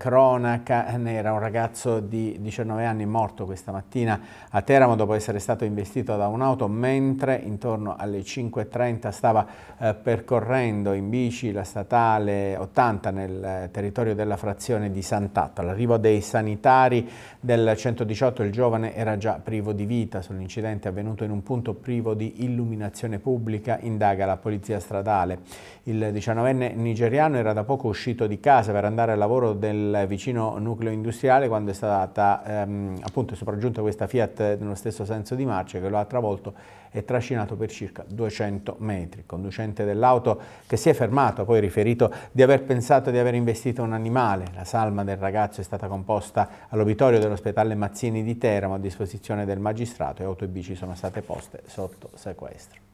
cronaca nera, un ragazzo di 19 anni morto questa mattina a Teramo dopo essere stato investito da un'auto mentre intorno alle 5.30 stava eh, percorrendo in bici la statale 80 nel eh, territorio della frazione di Sant'Atto. All'arrivo dei sanitari del 118 il giovane era già privo di vita. Sull'incidente avvenuto in un punto privo di illuminazione pubblica indaga la polizia stradale. Il 19enne nigeriano era da poco uscito di casa per andare al lavoro del del vicino nucleo industriale quando è stata ehm, appunto sopraggiunta questa Fiat nello stesso senso di marcia che lo ha travolto e trascinato per circa 200 metri. Il conducente dell'auto che si è fermato ha poi riferito di aver pensato di aver investito un animale. La salma del ragazzo è stata composta all'obitorio dell'ospedale Mazzini di Teramo a disposizione del magistrato e auto e bici sono state poste sotto sequestro.